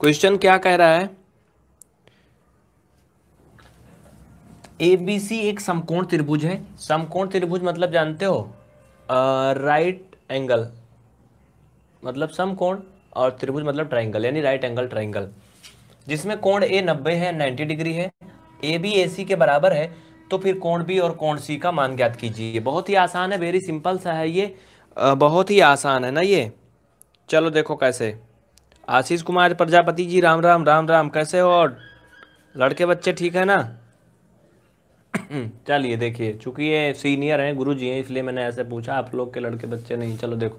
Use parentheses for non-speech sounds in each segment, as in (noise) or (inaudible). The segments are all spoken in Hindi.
क्वेश्चन क्या कह रहा है एबीसी एक समकोण त्रिभुज है समकोण त्रिभुज मतलब जानते हो राइट राइट एंगल मतलब समकोण और त्रिभुज मतलब ट्राइंगल यानी राइट एंगल ट्राइंगल जिसमें कोण ए नब्बे है नाइन्टी डिग्री है ए बी ए सी के बराबर है तो फिर कोण बी और कोण सी का मान ज्ञात कीजिए बहुत ही आसान है वेरी सिंपल सा है ये आ, बहुत ही आसान है ना ये चलो देखो कैसे आशीष कुमार प्रजापति जी राम राम राम राम कैसे हो और लड़के बच्चे ठीक है ना (clears throat) चलिए देखिए चूंकि ये सीनियर हैं गुरु जी हैं इसलिए मैंने ऐसे पूछा आप लोग के लड़के बच्चे नहीं चलो देखो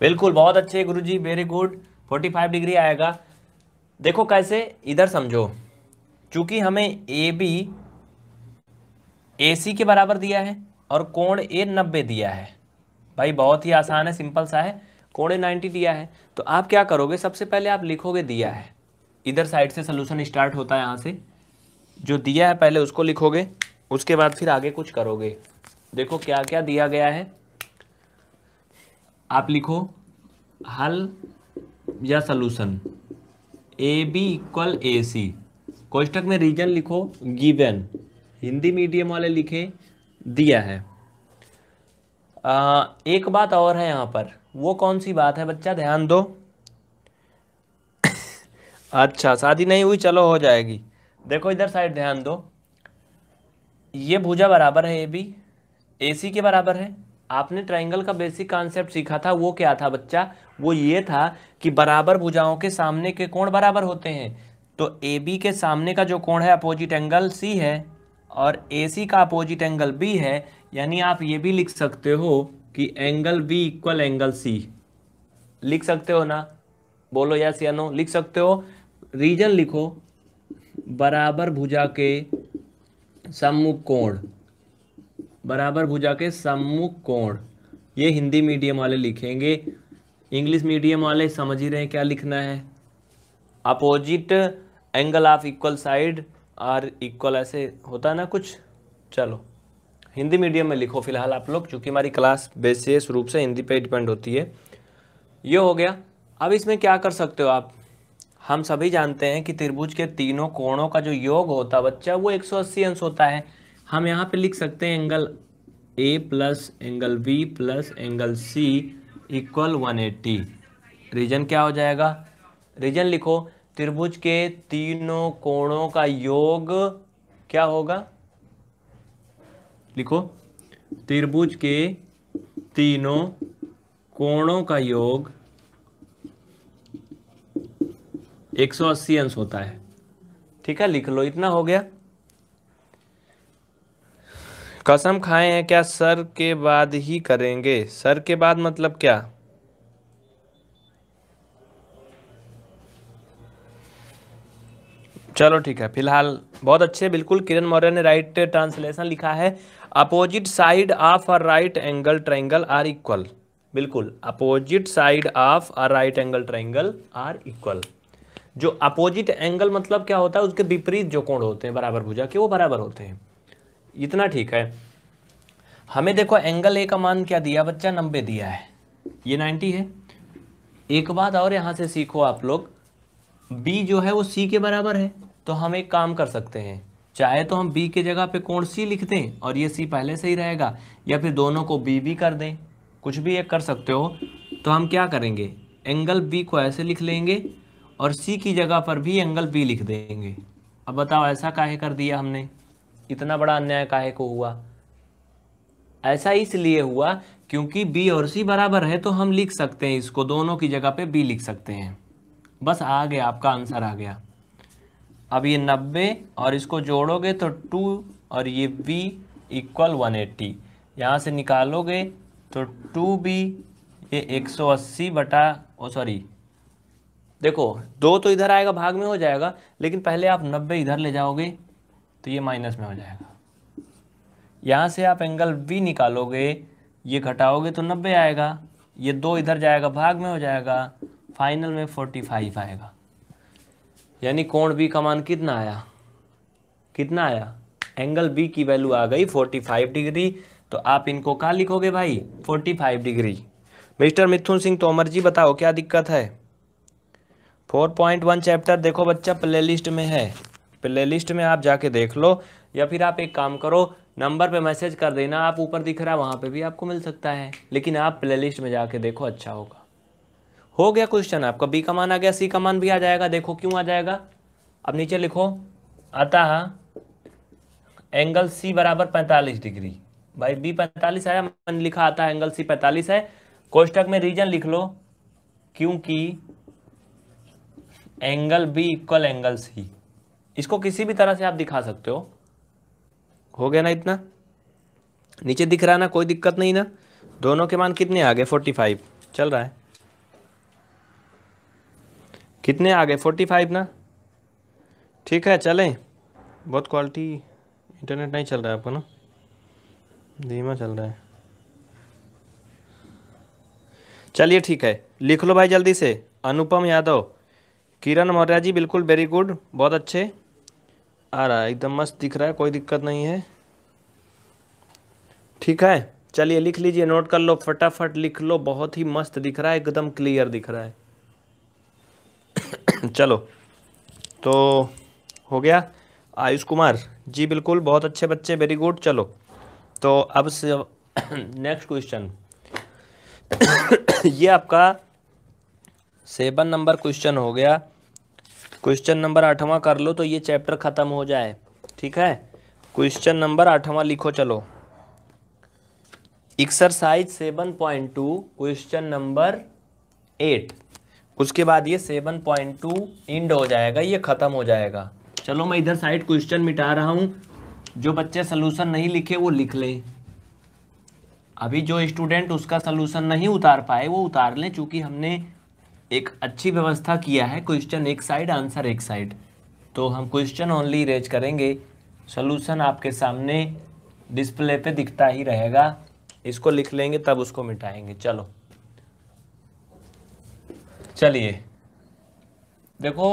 बिल्कुल बहुत अच्छे गुरु जी very good forty five degree आएगा देखो कैसे इधर समझो चूंकि हमें ए बी ए सी के बराबर दिया है और कोण ए नब्बे दिया है भाई बहुत ही आसान है सिंपल सा है कोण नाइन्टी दिया है तो आप क्या करोगे सबसे पहले आप लिखोगे दिया है इधर साइड से सोल्यूशन स्टार्ट होता है यहाँ से जो दिया है पहले उसको लिखोगे उसके बाद फिर आगे कुछ करोगे देखो क्या क्या दिया गया है आप लिखो हल या solution A B equal A C कोष्टक में रीजन लिखो गिवन हिंदी मीडियम वाले लिखे दिया है आ, एक बात और है यहाँ पर वो कौन सी बात है बच्चा ध्यान दो (coughs) अच्छा शादी नहीं हुई चलो हो जाएगी देखो इधर साइड ध्यान दो ये भुजा बराबर है ए बी ए सी के बराबर है आपने ट्राइंगल का बेसिक कॉन्सेप्ट सीखा था वो क्या था बच्चा वो ये था कि बराबर भुजाओं के सामने के कोण बराबर होते हैं तो ए बी के सामने का जो कोण है अपोजिट एंगल सी है और ए सी का अपोजिट एंगल बी है यानी आप ये भी लिख सकते हो कि angle B equal angle C लिख सकते हो ना बोलो यस या नो लिख सकते हो रीजन लिखो बराबर भुजा के सम्मुख कोण बराबर भुजा के सम्मुख कोण ये हिंदी मीडियम वाले लिखेंगे इंग्लिश मीडियम वाले समझ ही रहे हैं क्या लिखना है opposite angle of equal side और इक्वल ऐसे होता ना कुछ चलो हिंदी मीडियम में लिखो फिलहाल आप लोग चूँकि हमारी क्लास बेसिस रूप से हिंदी पे डिपेंड होती है ये हो गया अब इसमें क्या कर सकते हो आप हम सभी जानते हैं कि त्रिभुज के तीनों कोणों का जो योग होता है बच्चा वो 180 अंश होता है हम यहाँ पे लिख सकते हैं angle A plus angle B plus angle C equal one reason क्या हो जाएगा रीजन लिखो त्रिभुज के तीनों कोणों का योग क्या होगा लिखो त्रिभुज के तीनों कोणों का योग 180 अंश होता है ठीक है लिख लो इतना हो गया कसम खाए हैं क्या सर के बाद ही करेंगे सर के बाद मतलब क्या चलो ठीक है फिलहाल बहुत अच्छे बिल्कुल किरण मौर्य ने राइट ट्रांसलेशन लिखा है opposite side of a right angle triangle are equal बिल्कुल opposite side of a right angle triangle are equal जो अपोजिट एंगल मतलब क्या होता है उसके विपरीत जो कोण होते हैं बराबर भुजा के वो बराबर होते हैं इतना ठीक है हमें देखो एंगल ए का मान क्या दिया बच्चा नब्बे दिया है ये नाइनटी है एक बात और यहां से सीखो आप लोग बी जो है वो सी के बराबर है तो हम एक काम कर सकते हैं चाहे तो हम बी के जगह पे कोण सी लिख दें और ये सी पहले से ही रहेगा या फिर दोनों को बी बी कर दें कुछ भी एक कर सकते हो तो हम क्या करेंगे एंगल बी को ऐसे लिख लेंगे और सी की जगह पर भी एंगल बी लिख देंगे अब बताओ ऐसा काहे कर दिया हमने इतना बड़ा अन्याय काहे को हुआ ऐसा इसलिए हुआ क्योंकि बी और सी बराबर है तो हम लिख सकते हैं इसको दोनों की जगह पे बी लिख सकते हैं बस आ गया आपका आंसर आ गया अब ये नब्बे और इसको जोड़ोगे तो टू और ये बी इक्वल वन एट्टी यहाँ से निकालोगे तो टू बी ये एक सौ अस्सी बटा ओ सॉरी देखो दो तो इधर आएगा भाग में हो जाएगा लेकिन पहले आप नब्बे इधर ले जाओगे तो ये माइनस में हो जाएगा यहाँ से आप एंगल बी निकालोगे ये घटाओगे तो नब्बे आएगा ये दो इधर जाएगा भाग में हो जाएगा फाइनल में फोर्टी फाइव आएगा यानी कोण बी का मान कितना आया कितना आया एंगल बी की वैल्यू आ गई 45 डिग्री तो आप इनको कहाँ लिखोगे भाई 45 डिग्री मिस्टर मिथुन सिंह तोमर जी बताओ क्या दिक्कत है 4.1 चैप्टर देखो बच्चा प्ले लिस्ट में है प्ले लिस्ट में आप जाके देख लो या फिर आप एक काम करो नंबर पे मैसेज कर देना आप ऊपर दिख रहा है वहाँ पे भी आपको मिल सकता है लेकिन आप प्लेलिस्ट में जाके देखो अच्छा होगा हो गया क्वेश्चन आपका बी का मान आ गया सी का मान भी आ जाएगा देखो क्यों आ जाएगा अब नीचे लिखो आता है एंगल सी बराबर पैंतालीस डिग्री भाई बी पैंतालीस आया मन लिखा आता है एंगल सी पैंतालीस है कोष्टक में रीजन लिख लो क्योंकि angle B equal angle C इसको किसी भी तरह से आप दिखा सकते हो हो गया ना इतना नीचे दिख रहा ना कोई दिक्कत नहीं ना दोनों के मान कितने आ गए फोर्टी फाइव चल रहा है कितने आ गए फोर्टी फाइव ना ठीक है चलें बहुत क्वालिटी इंटरनेट नहीं चल रहा है आपको ना धीमा चल रहा है चलिए ठीक है लिख लो भाई जल्दी से अनुपम यादव किरण मौर्या जी बिल्कुल वेरी गुड बहुत अच्छे आ रहा है एकदम मस्त दिख रहा है कोई दिक्कत नहीं है ठीक है चलिए लिख लीजिए नोट कर लो फटाफट लिख लो बहुत ही मस्त दिख रहा है एकदम क्लियर दिख रहा है चलो तो हो गया आयुष कुमार जी बिल्कुल बहुत अच्छे बच्चे वेरी गुड चलो तो अब से नेक्स्ट (coughs) क्वेश्चन (coughs) ये आपका सेवन नंबर क्वेश्चन हो गया क्वेश्चन नंबर आठवां कर लो तो ये चैप्टर ख़त्म हो जाए ठीक है क्वेश्चन नंबर आठवां लिखो चलो exercise seven point two question number eight उसके बाद ये सेवन पॉइंट टू इंड हो जाएगा ये ख़त्म हो जाएगा चलो मैं इधर साइड क्वेश्चन मिटा रहा हूँ जो बच्चे सोल्यूशन नहीं लिखे वो लिख लें अभी जो स्टूडेंट उसका सोल्यूशन नहीं उतार पाए वो उतार लें चूँकि हमने एक अच्छी व्यवस्था किया है क्वेश्चन एक साइड आंसर एक साइड तो हम क्वेश्चन ओनली रेज करेंगे सोल्यूशन आपके सामने डिस्प्ले पे दिखता ही रहेगा इसको लिख लेंगे तब उसको मिटाएंगे चलो चलिए देखो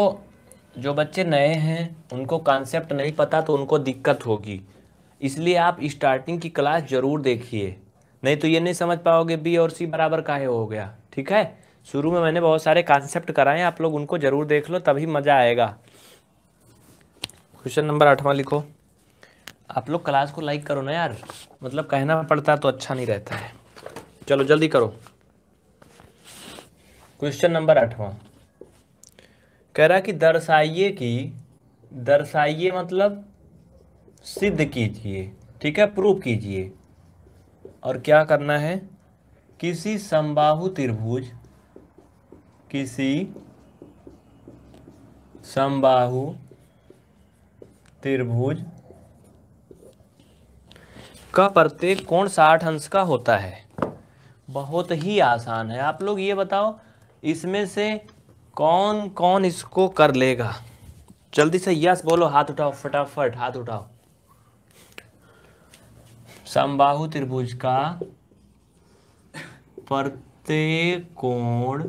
जो बच्चे नए हैं उनको कॉन्सेप्ट नहीं पता तो उनको दिक्कत होगी इसलिए आप स्टार्टिंग की क्लास ज़रूर देखिए नहीं तो ये नहीं समझ पाओगे बी और सी बराबर काहे हो गया ठीक है शुरू में मैंने बहुत सारे कॉन्सेप्ट कराए आप लोग उनको ज़रूर देख लो तभी मज़ा आएगा क्वेश्चन नंबर आठवां लिखो आप लोग क्लास को लाइक करो ना यार मतलब कहना पड़ता तो अच्छा नहीं रहता है चलो जल्दी करो क्वेश्चन नंबर आठवा कह रहा कि दर्शाइए कि दर्शाइए मतलब सिद्ध कीजिए ठीक है प्रूफ कीजिए और क्या करना है किसी संबाहु त्रिभुज किसी संबाहु त्रिभुज का प्रत्येक कोण साठ अंश का होता है बहुत ही आसान है आप लोग ये बताओ इसमें से कौन कौन इसको कर लेगा जल्दी से यस बोलो हाथ उठाओ फटाफट हाथ उठाओ समबाहु त्रिभुज का प्रत्येक कोण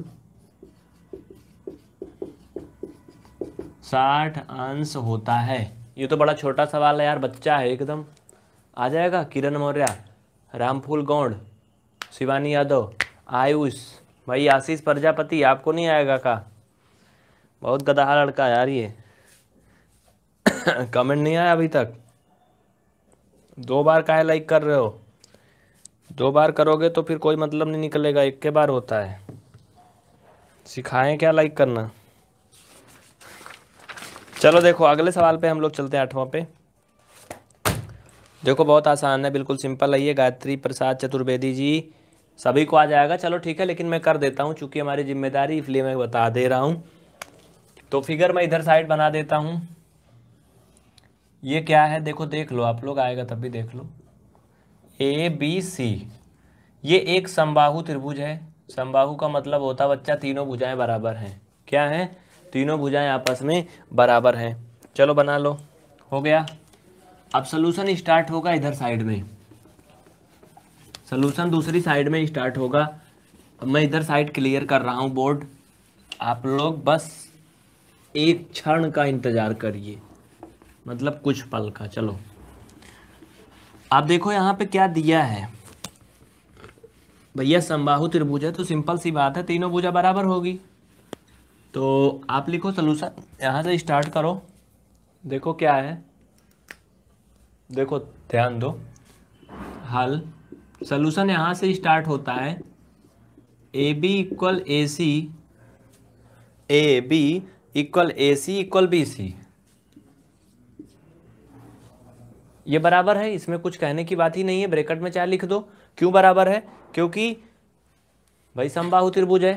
साठ अंश होता है ये तो बड़ा छोटा सवाल है यार बच्चा है एकदम आ जाएगा किरण मौर्य रामफूल गौड़ शिवानी यादव आयुष भाई आशीष प्रजापति आपको नहीं आएगा का बहुत गदहा लड़का यार ये (coughs) कमेंट नहीं आया अभी तक दो बार का है लाइक कर रहे हो दो बार करोगे तो फिर कोई मतलब नहीं निकलेगा एक के बार होता है सिखाएं क्या लाइक करना चलो देखो अगले सवाल पे हम लोग चलते हैं आठवां पे देखो बहुत आसान है बिल्कुल सिंपल है ये गायत्री प्रसाद चतुर्वेदी जी सभी को आ जाएगा चलो ठीक है लेकिन मैं कर देता हूँ चूंकि हमारी जिम्मेदारी इसलिए मैं बता दे रहा हूँ तो फिगर मैं इधर साइड बना देता हूँ ये क्या है देखो देख लो आप लोग आएगा तब भी देख लो ए बी सी ये एक संबाहु त्रिभुज है संबाहु का मतलब होता बच्चा तीनों भुजाएं बराबर हैं क्या है तीनों भुजाएं आपस में बराबर हैं चलो बना लो हो गया अब सोल्यूशन स्टार्ट होगा इधर साइड में सोल्यूशन दूसरी साइड में स्टार्ट होगा मैं इधर साइड क्लियर कर रहा हूँ बोर्ड आप लोग बस एक क्षण का इंतज़ार करिए मतलब कुछ पल का चलो आप देखो यहाँ पे क्या दिया है भैया संबाहु त्रिभुज है तो सिंपल सी बात है तीनों भुजा बराबर होगी तो आप लिखो सोल्यूशन यहाँ से स्टार्ट करो देखो क्या है देखो ध्यान दो हल सोल्यूशन यहाँ से स्टार्ट होता है A B equal A C A B equal A C equal B C ये बराबर है इसमें कुछ कहने की बात ही नहीं है ब्रेकेट में चाहे लिख दो क्यों बराबर है क्योंकि भाई समबाहु त्रिभुज है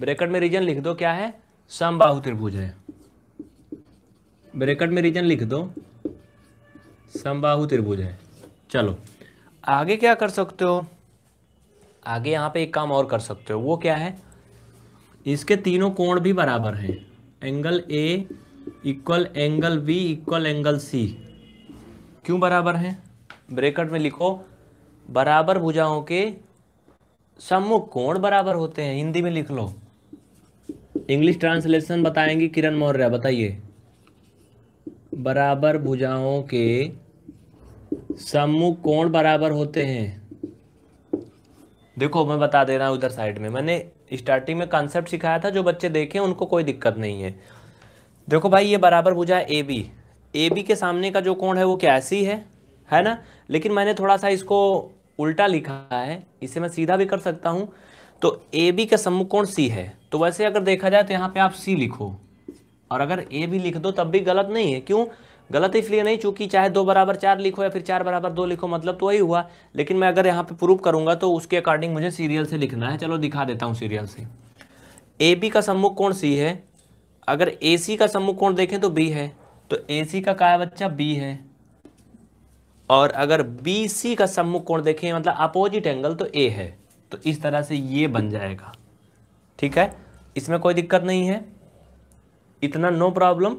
ब्रेकेट में रीजन लिख दो क्या है समबाहु त्रिभुज है ब्रेकेट में रीजन लिख दो समबाहु त्रिभुज है चलो आगे क्या कर सकते हो आगे यहाँ पे एक काम और कर सकते हो वो क्या है इसके तीनों कोण भी बराबर हैं angle A equal angle B equal angle C क्यों बराबर हैं ब्रेकट में लिखो बराबर भुजाओं के सम्मुख कोण बराबर होते हैं हिंदी में लिख लो इंग्लिश ट्रांसलेशन बताएंगी किरण मौर्य बताइए बराबर भुजाओं के सम्मुख कोण बराबर होते हैं देखो मैं बता दे रहा हूं उधर साइड में मैंने स्टार्टिंग में कॉन्सेप्ट सिखाया था जो बच्चे देखे उनको कोई दिक्कत नहीं है देखो भाई ये बराबर बुझा ए बी ए बी के सामने का जो कोण है वो क्या सी है है ना लेकिन मैंने थोड़ा सा इसको उल्टा लिखा है इसे मैं सीधा भी कर सकता हूँ तो ए बी का सम्मुख कोण सी है तो वैसे अगर देखा जाए तो यहाँ पे आप सी लिखो और अगर ए भी लिख दो तब भी गलत नहीं है क्यों गलत इसलिए नहीं चूंकि चाहे दो बराबर चार लिखो या फिर चार बराबर दो लिखो मतलब तो वही हुआ लेकिन मैं अगर यहाँ पे प्रूव करूंगा तो उसके अकॉर्डिंग मुझे सीरियल से लिखना है चलो दिखा देता हूँ सीरियल से ए बी का सम्मुख कौन सी है अगर ए सी का सम्मुख कौन देखें तो बी है तो ए सी का क्या बच्चा बी है और अगर बी सी का सम्मुख कोण देखें मतलब अपोजिट एंगल तो ए है तो इस तरह से ये बन जाएगा ठीक है इसमें कोई दिक्कत नहीं है इतना नो प्रॉब्लम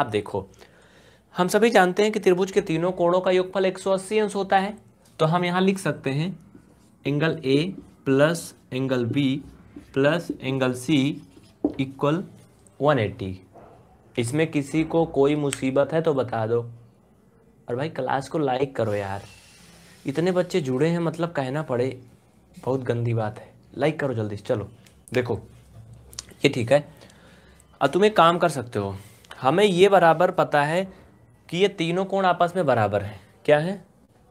आप देखो हम सभी जानते हैं कि त्रिभुज के तीनों कोणों का योगफल 180 अंश होता है तो हम यहाँ लिख सकते हैं angle A plus angle B plus angle C equal 180 इसमें किसी को कोई मुसीबत है तो बता दो और भाई क्लास को लाइक करो यार इतने बच्चे जुड़े हैं मतलब कहना पड़े बहुत गंदी बात है लाइक करो जल्दी चलो देखो ये ठीक है अब तुम एक काम कर सकते हो हमें ये बराबर पता है कि ये तीनों कोण आपस में बराबर हैं क्या है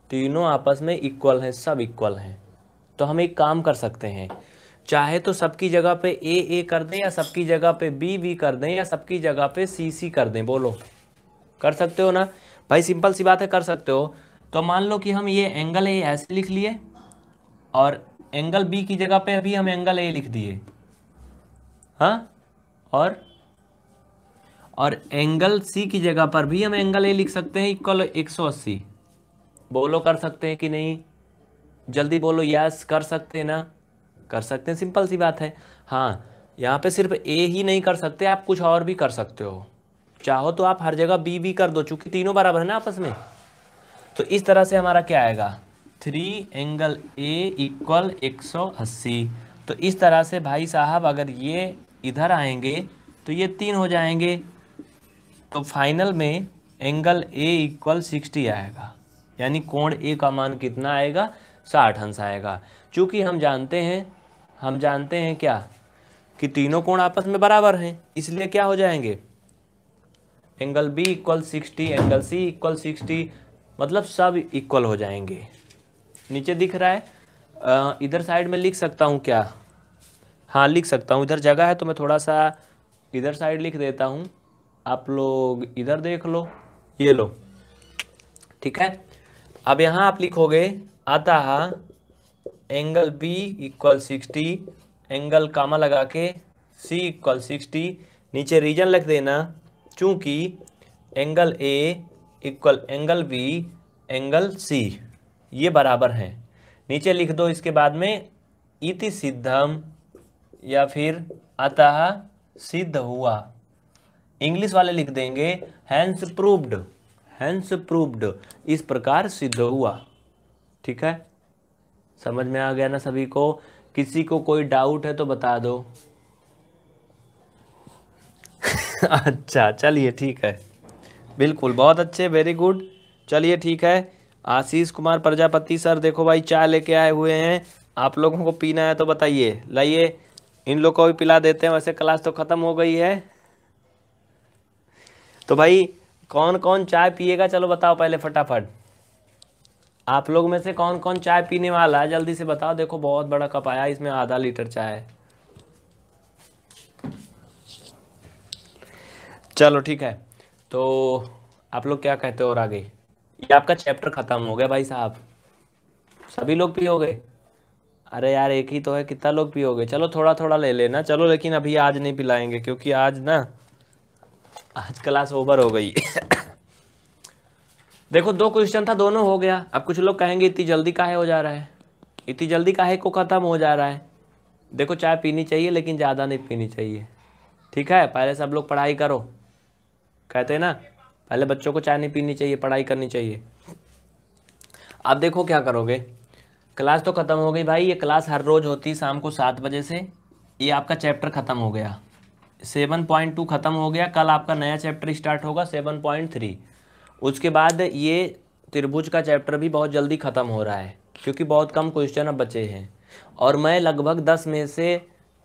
तीनों आपस में इक्वल हैं सब इक्वल हैं तो हम एक काम कर सकते हैं चाहे तो सबकी जगह पे ए ए कर दें या सबकी जगह पे बी बी कर दें या सबकी जगह पे सी सी कर दें बोलो कर सकते हो ना भाई सिंपल सी बात है कर सकते हो तो मान लो कि हम ये एंगल ए ऐसे लिख लिए और एंगल बी की जगह पे अभी हम एंगल ए लिख दिए हाँ और और एंगल सी की जगह पर भी हम एंगल ए लिख सकते हैं इक्वल 180 बोलो कर सकते हैं कि नहीं जल्दी बोलो यस कर सकते हैं ना कर सकते हैं सिंपल सी बात है हाँ यहाँ पे सिर्फ ए ही नहीं कर सकते आप कुछ और भी कर सकते हो चाहो तो आप हर जगह बी भी कर दो चूंकि तीनों बराबर है ना आपस में तो इस तरह से हमारा क्या आएगा थ्री एंगल ए इक्वल एक सौ अस्सी तो इस तरह से भाई साहब अगर ये इधर आएंगे तो ये तीन हो जाएंगे तो फाइनल में एंगल ए इक्वल सिक्सटी आएगा यानी कोण ए का मान कितना आएगा साठ अंश आएगा चूँकि हम जानते हैं हम जानते हैं क्या कि तीनों कोण आपस में बराबर हैं इसलिए क्या हो जाएंगे angle B equal sixty angle C equal sixty मतलब सब इक्वल हो जाएंगे नीचे दिख रहा है इधर साइड में लिख सकता हूँ क्या हाँ लिख सकता हूँ इधर जगह है तो मैं थोड़ा सा इधर साइड लिख देता हूँ आप लोग इधर देख लो ये लो ठीक है अब यहाँ आप लिखोगे आता angle B equal sixty angle comma लगा के सी इक्वल सिक्सटी नीचे रीजन लिख देना चूंकि angle A equal angle B angle C ये बराबर हैं नीचे लिख दो इसके बाद में इति सिद्धम या फिर अतः सिद्ध हुआ इंग्लिश वाले लिख देंगे हैंस प्रूव्ड हैंस प्रूव्ड इस प्रकार सिद्ध हुआ ठीक है समझ में आ गया ना सभी को किसी को कोई डाउट है तो बता दो (laughs) अच्छा चलिए ठीक है बिल्कुल बहुत अच्छे वेरी गुड चलिए ठीक है आशीष कुमार प्रजापति सर देखो भाई चाय लेके आए हुए हैं आप लोगों को पीना है तो बताइए लाइए इन लोग को भी पिला देते हैं वैसे क्लास तो ख़त्म हो गई है तो भाई कौन कौन चाय पिएगा चलो बताओ पहले फटाफट आप लोग में से कौन कौन चाय पीने वाला है जल्दी से बताओ देखो बहुत बड़ा कप आया इसमें आधा लीटर चाय है चलो ठीक है तो आप लोग क्या कहते हो और आगे ये आपका चैप्टर ख़त्म हो गया भाई साहब सभी लोग पियोगे अरे यार एक ही तो है कितना लोग पियोगे चलो थोड़ा थोड़ा ले लेना चलो लेकिन अभी आज नहीं पिलाएंगे क्योंकि आज ना आज क्लास ओवर हो गई देखो दो क्वेश्चन था दोनों हो गया अब कुछ लोग कहेंगे इतनी जल्दी काहे हो जा रहा है इतनी जल्दी काहे को ख़त्म हो जा रहा है देखो चाय पीनी चाहिए लेकिन ज़्यादा नहीं पीनी चाहिए ठीक है पहले सब लोग पढ़ाई करो कहते हैं ना पहले बच्चों को चाय नहीं पीनी चाहिए पढ़ाई करनी चाहिए अब देखो क्या करोगे क्लास तो ख़त्म हो गई भाई ये क्लास हर रोज़ होती शाम को सात बजे से ये आपका चैप्टर ख़त्म हो गया सेवन पॉइंट टू ख़त्म हो गया कल आपका नया चैप्टर स्टार्ट होगा सेवन पॉइंट थ्री उसके बाद ये त्रिभुज का चैप्टर भी बहुत जल्दी ख़त्म हो रहा है क्योंकि बहुत कम क्वेश्चन अब बचे हैं और मैं लगभग दस में से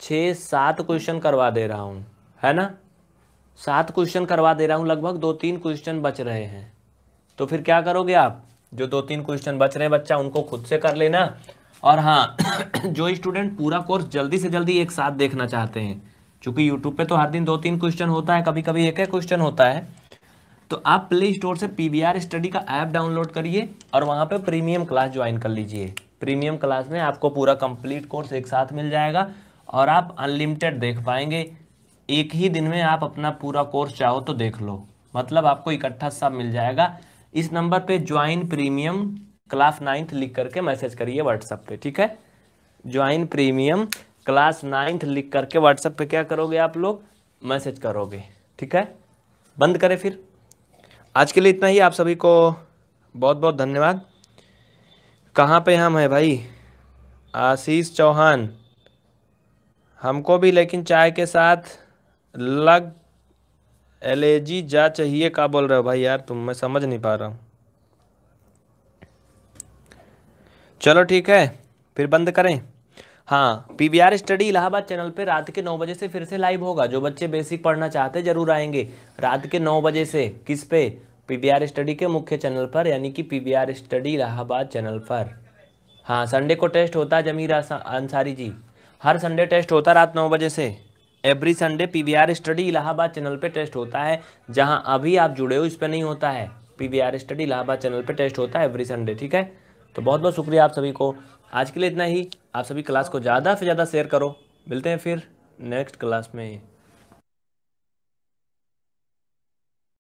छः सात क्वेश्चन करवा दे रहा हूँ है ना सात क्वेश्चन करवा दे रहा हूँ लगभग दो तीन क्वेश्चन बच रहे हैं तो फिर क्या करोगे आप जो दो तीन क्वेश्चन बच रहे हैं बच्चा उनको खुद से कर लेना और हाँ (clears throat) जो स्टूडेंट पूरा कोर्स जल्दी से जल्दी एक साथ देखना चाहते हैं चूंकि यूट्यूब पे तो हर दिन दो तीन क्वेश्चन होता है कभी कभी एक एक क्वेश्चन होता है तो आप प्ले स्टोर से पी स्टडी का ऐप डाउनलोड करिए और वहाँ पर प्रीमियम क्लास ज्वाइन कर लीजिए प्रीमियम क्लास में आपको पूरा कंप्लीट कोर्स एक साथ मिल जाएगा और आप अनलिमिटेड देख पाएंगे एक ही दिन में आप अपना पूरा कोर्स चाहो तो देख लो मतलब आपको इकट्ठा सब मिल जाएगा इस नंबर पे ज्वाइन प्रीमियम क्लास नाइन्थ लिख करके मैसेज करिए व्हाट्सएप पे ठीक है ज्वाइन प्रीमियम क्लास नाइन्थ लिख करके व्हाट्सएप पे क्या करोगे आप लोग मैसेज करोगे ठीक है बंद करें फिर आज के लिए इतना ही आप सभी को बहुत बहुत धन्यवाद कहाँ पे हम हैं भाई आशीष चौहान हमको भी लेकिन चाय के साथ लग एलेजी जा चाहिए का बोल रहे हो भाई यार तुम मैं समझ नहीं पा रहा हूँ चलो ठीक है फिर बंद करें हाँ पीवीआर स्टडी इलाहाबाद चैनल पे रात के नौ बजे से फिर से लाइव होगा जो बच्चे बेसिक पढ़ना चाहते हैं जरूर आएंगे रात के नौ बजे से किस पे पीवीआर स्टडी के मुख्य चैनल पर यानी कि पीवीआर स्टडी इलाहाबाद चैनल पर हाँ संडे को टेस्ट होता है जमीर अंसारी जी हर संडे टेस्ट होता रात नौ बजे से every Sunday R study Allahabad channel पर टेस्ट होता है जहाँ अभी आप जुड़े हो इस पर नहीं होता है आर स्टडी इलाहाबाद चैनल पर टेस्ट होता है एवरी संडे ठीक है तो बहुत बहुत शुक्रिया आप सभी को आज के लिए इतना ही आप सभी क्लास को ज़्यादा से ज़्यादा शेयर करो मिलते हैं फिर नेक्स्ट क्लास में